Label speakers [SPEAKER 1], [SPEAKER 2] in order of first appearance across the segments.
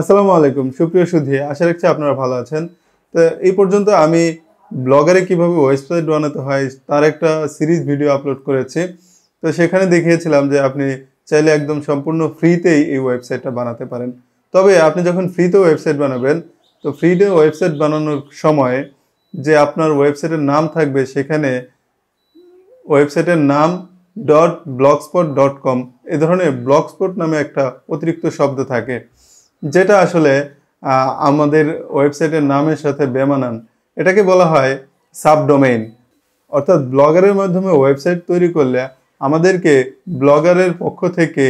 [SPEAKER 1] আসসালামু আলাইকুম সুপ্রিয় সুধি আশা রাখছি আপনারা ভালো আছেন তো এই পর্যন্ত আমি ব্লগারে কিভাবে ওয়েবসাইট বানাতে হয় তার একটা সিরিজ ভিডিও আপলোড করেছি তো সেখানে দেখিয়েছিলাম যে আপনি চাইলে একদম সম্পূর্ণ ফ্রিতেই এই ওয়েবসাইটটা বানাতে পারেন তবে আপনি যখন ফ্রিতে ওয়েবসাইট বানাবেন তো ফ্রিতে ওয়েবসাইট বানানোর সময় যে আপনার ওয়েবসাইটের নাম থাকবে সেখানে ওয়েবসাইটের নাম ডট ব্লগস্পট ডট কম এ ধরনের ব্লগস্পট নামে একটা অতিরিক্ত শব্দ থাকে যেটা আসলে আমাদের ওয়েবসাইটের নামের সাথে বেমানান এটাকে বলা হয় সাবডোমেইন অর্থাৎ ব্লগারের মাধ্যমে ওয়েবসাইট তৈরি করলে আমাদেরকে ব্লগারের পক্ষ থেকে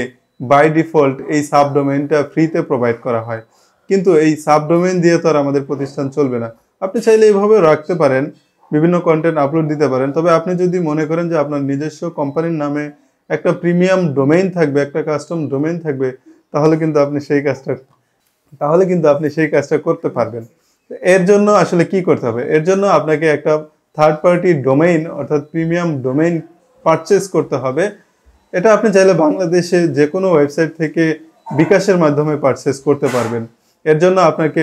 [SPEAKER 1] বাই ডিফল্ট এই সাবডোমেইনটা ফ্রিতে প্রোভাইড করা হয় কিন্তু এই সাবডোমেইন দিয়ে তো আর আমাদের প্রতিষ্ঠান চলবে না আপনি চাইলে এইভাবেও রাখতে পারেন বিভিন্ন কন্টেন্ট আপলোড দিতে পারেন তবে আপনি যদি মনে করেন যে আপনার নিজস্ব কোম্পানির নামে একটা প্রিমিয়াম ডোমেইন থাকবে একটা কাস্টম ডোমেইন থাকবে তাহলে কিন্তু আপনি সেই কাজটা তাহলে কিন্তু আপনি সেই কাজটা করতে পারবেন এর জন্য আসলে কি করতে হবে এর জন্য আপনাকে একটা থার্ড পার্টি ডোমেইন অর্থাৎ প্রিমিয়াম ডোমেইন পারচেস করতে হবে এটা আপনি চাইলে বাংলাদেশে যে কোনো ওয়েবসাইট থেকে বিকাশের মাধ্যমে পারচেস করতে পারবেন এর জন্য আপনাকে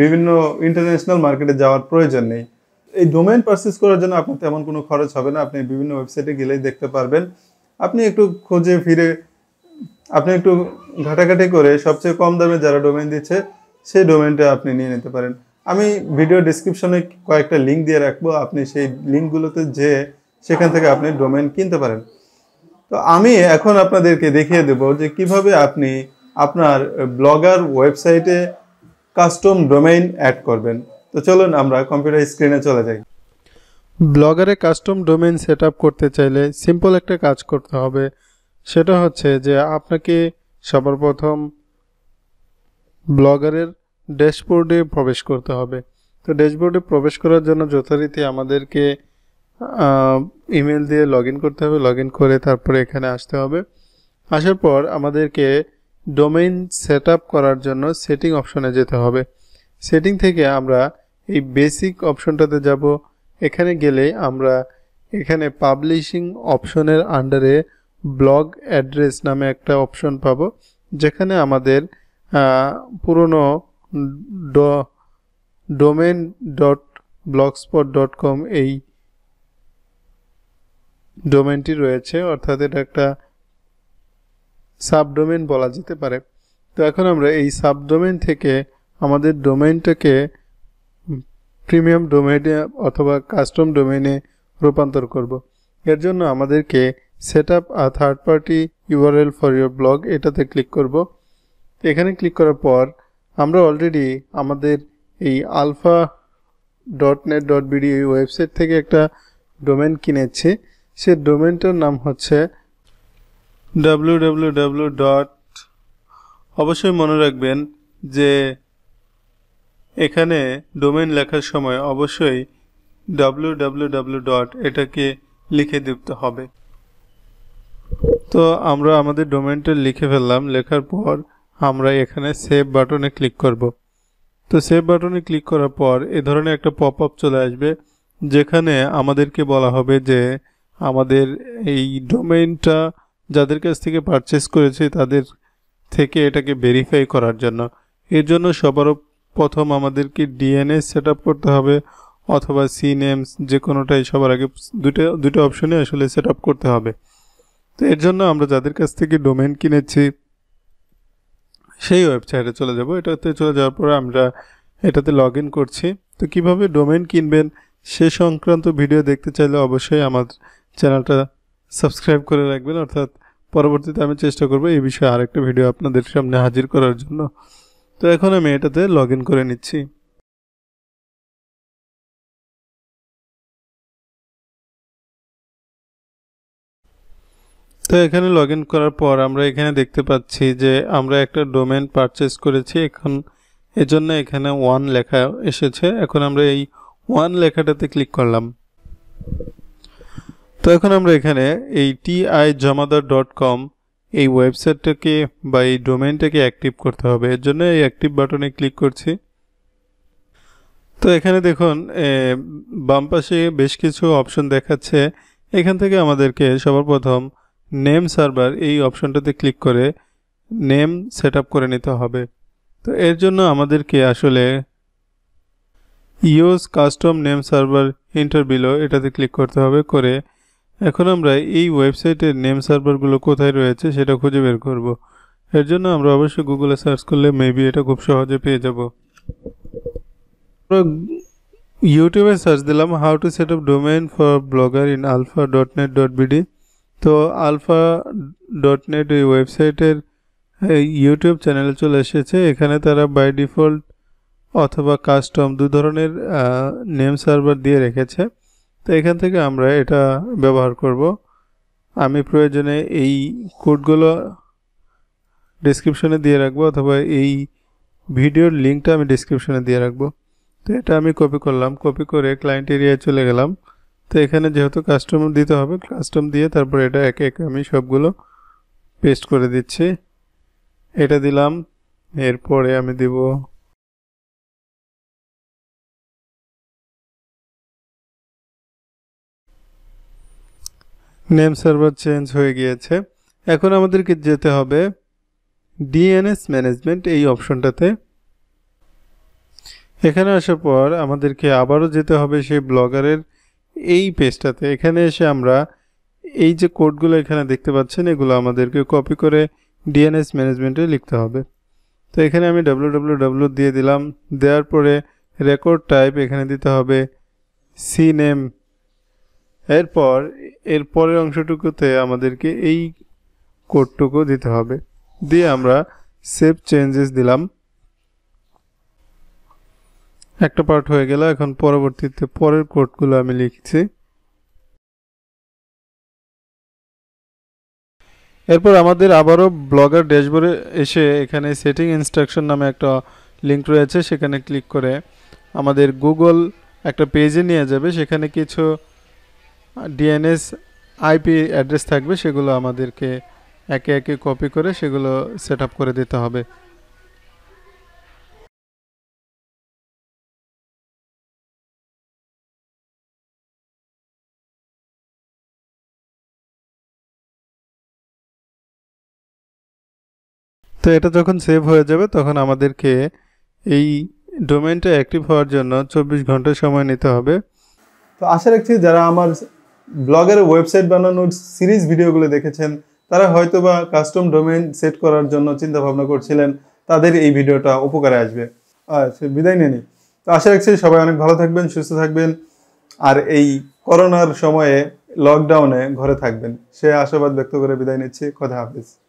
[SPEAKER 1] বিভিন্ন ইন্টারন্যাশনাল মার্কেটে যাওয়ার প্রয়োজন নেই এই ডোমেন পারচেস করার জন্য আপনার তেমন কোনো খরচ হবে না আপনি বিভিন্ন ওয়েবসাইটে গেলেই দেখতে পারবেন আপনি একটু খুঁজে ফিরে আপনি একটু ঘাটাঘাটি করে সবচেয়ে কম দামে যারা ডোমেন দিচ্ছে সেই ডোমেনটা আপনি নিয়ে নিতে পারেন আমি ভিডিও ডিসক্রিপশনে কয়েকটা লিঙ্ক দিয়ে রাখবো আপনি সেই লিঙ্কগুলোতে যে সেখান থেকে আপনি ডোমেন কিনতে পারেন তো আমি এখন আপনাদেরকে দেখিয়ে দেব যে কিভাবে আপনি আপনার ব্লগার ওয়েবসাইটে কাস্টম ডোমেইন অ্যাড করবেন তো চলুন আমরা কম্পিউটার স্ক্রিনে চলে যাই ব্লগারে কাস্টম ডোমেইন সেট করতে চাইলে সিম্পল একটা কাজ করতে হবে সেটা হচ্ছে যে আপনাকে সবার প্রথম ব্লগারের ড্যাশবোর্ডে প্রবেশ করতে হবে তো ড্যাশবোর্ডে প্রবেশ করার জন্য যথারীতি আমাদেরকে ইমেল দিয়ে লগ করতে হবে লগ করে তারপরে এখানে আসতে হবে আসার পর আমাদেরকে ডোমেইন সেট করার জন্য সেটিং অপশনে যেতে হবে সেটিং থেকে আমরা এই বেসিক অপশনটাতে যাব এখানে গেলে আমরা এখানে পাবলিশিং অপশনের আন্ডারে ব্লগ অ্যাড্রেস নামে একটা অপশন পাবো যেখানে আমাদের পুরনো domain dot blogspot dot com এই ডোমেনটি রয়েছে অর্থাৎ এটা একটা সাবডোমেন বলা যেতে পারে তো এখন আমরা এই সাবডোমেন থেকে আমাদের ডোমেনটাকে প্রিমিয়াম ডোমেনে অথবা কাস্টম ডোমেনে রূপান্তর করব। এর জন্য আমাদেরকে set up a third party URL for your blog এটাতে ক্লিক করব এখানে ক্লিক করার পর আমরা অলরেডি আমাদের এই alpha dot net dot BD website থেকে একটা ডোমেন কিনেছি সে ডোমেনটার নাম হচ্ছে ডাব্লিউ ডাব্লিউ ডাব্লিউ ডট অবশ্যই মনে রাখবেন যে এখানে ডোমেন লেখার সময় অবশ্যই ডাব্লিউ ডাব্লিউ ডাব্লিউ ডট এটাকে লিখে দিতে হবে তো আমরা আমাদের ডোমেনটা লিখে ফেললাম লেখার পর আমরা এখানে সেভ বাটনে ক্লিক করব তো সেভ বাটনে ক্লিক করার পর এ ধরনের একটা পপ আপ চলে আসবে যেখানে আমাদেরকে বলা হবে যে আমাদের এই ডোমেনটা যাদের কাছ থেকে পারচেস করেছে তাদের থেকে এটাকে ভেরিফাই করার জন্য এর জন্য সবার প্রথম আমাদেরকে ডিএনএস সেট করতে হবে অথবা সি নেমস যে কোনোটাই সবার আগে দুটো দুটো অপশনে আসলে সেট করতে হবে তো এর জন্য আমরা যাদের কাছ থেকে ডোমেন কিনেছি সেই ওয়েবসাইটে চলে যাব এটাতে চলে যাওয়ার পরে আমরা এটাতে লগ করছি তো কিভাবে ডোমেন কিনবেন সে সংক্রান্ত ভিডিও দেখতে চাইলে অবশ্যই আমার চ্যানেলটা সাবস্ক্রাইব করে রাখবেন অর্থাৎ পরবর্তীতে আমি চেষ্টা করব এই বিষয়ে আরেকটা ভিডিও আপনাদের সামনে হাজির করার জন্য তো এখন আমি এটাতে লগ করে নিচ্ছি তো এখানে লগ করার পর আমরা এখানে দেখতে পাচ্ছি যে আমরা একটা ডোমেন পারচেস করেছি এখন এজন্য এখানে ওয়ান লেখা এসেছে এখন আমরা এই ওয়ান লেখাটাতে ক্লিক করলাম তো এখন আমরা এখানে এই টি আই জমাদার ডট কম এই ওয়েবসাইটটাকে বা এই ডোমেনটাকে অ্যাক্টিভ করতে হবে এর জন্য এই অ্যাক্টিভ বাটনে ক্লিক করছি তো এখানে দেখুন বাম পাশে বেশ কিছু অপশন দেখাচ্ছে এখান থেকে আমাদেরকে সবার প্রথম নেম সার্ভার এই অপশনটাতে ক্লিক করে নেম সেট করে নিতে হবে তো এর জন্য আমাদেরকে আসলে use custom name server interview এটাতে ক্লিক করতে হবে করে এখন আমরা এই ওয়েবসাইটের নেম সার্ভারগুলো কোথায় রয়েছে সেটা খুঁজে বের করব। এর জন্য আমরা অবশ্যই গুগলে সার্চ করলে মেবি এটা খুব সহজে পেয়ে যাব ইউটিউবে সার্চ দিলাম how to set up domain for blogger in alpha dot net dot BD তো আলফা ডট নেট এই ওয়েবসাইটের ইউটিউব চ্যানেলে চলে এসেছে এখানে তারা বাই ডিফল্ট অথবা কাস্টম দু ধরনের নেম সার্ভার দিয়ে রেখেছে তো এখান থেকে আমরা এটা ব্যবহার করব আমি প্রয়োজনে এই কোডগুলো ডিসক্রিপশনে দিয়ে রাখবো অথবা এই ভিডিওর লিঙ্কটা আমি ডিসক্রিপশনে দিয়ে রাখবো তো এটা আমি কপি করলাম কপি করে ক্লায়েন্ট এরিয়ায় চলে গেলাম তো এখানে যেহেতু কাস্টম দিতে হবে কাস্টম দিয়ে তারপর এটা একে একে আমি সবগুলো পেস্ট করে দিচ্ছি এটা দিলাম এরপরে আমি দিব নেম সার্ভার চেঞ্জ হয়ে গিয়েছে এখন আমাদেরকে যেতে হবে ডিএনএস ম্যানেজমেন্ট এই অপশনটাতে এখানে আসার পর আমাদেরকে আবারও যেতে হবে সেই ব্লগারের এই পেজটাতে এখানে এসে আমরা এই যে কোডগুলো এখানে দেখতে পাচ্ছেন এগুলো আমাদেরকে কপি করে ডিএনএস ম্যানেজমেন্টে লিখতে হবে তো এখানে আমি ডাব্লু দিয়ে দিলাম দেওয়ার পরে রেকর্ড টাইপ এখানে দিতে হবে সি নেম এরপর এর পরের অংশটুকুতে আমাদেরকে এই কোডটুকু দিতে হবে দিয়ে আমরা সেভ চেঞ্জেস দিলাম একটা পার্ট হয়ে গেল এখন পরবর্তীতে পরের কোডগুলো আমি লিখছি এরপর আমাদের আবারও ব্লগার ড্যাশবোর্ডে এসে এখানে সেটিং ইনস্ট্রাকশন নামে একটা লিঙ্ক রয়েছে সেখানে ক্লিক করে আমাদের গুগল একটা পেজে নিয়ে যাবে সেখানে কিছু ডিএনএস আইপি অ্যাড্রেস থাকবে সেগুলো আমাদেরকে একে একে কপি করে সেগুলো সেট করে দিতে হবে তো এটা যখন সেভ হয়ে যাবে তখন আমাদেরকে এই ডোমেনটা অ্যাক্টিভ হওয়ার জন্য চব্বিশ ঘন্টা সময় নিতে হবে তো আশা রাখছি যারা আমার ব্লগের ওয়েবসাইট বানানোর সিরিজ ভিডিওগুলো দেখেছেন তারা হয়তোবা কাস্টম ডোমেন সেট করার জন্য চিন্তা ভাবনা করছিলেন তাদের এই ভিডিওটা উপকারে আসবে আচ্ছা বিদায় নিয়ে তো আশা রাখছি সবাই অনেক ভালো থাকবেন সুস্থ থাকবেন আর এই করোনার সময়ে লকডাউনে ঘরে থাকবেন সে আশাবাদ ব্যক্ত করে বিদায় নিচ্ছি কথা হাফিজ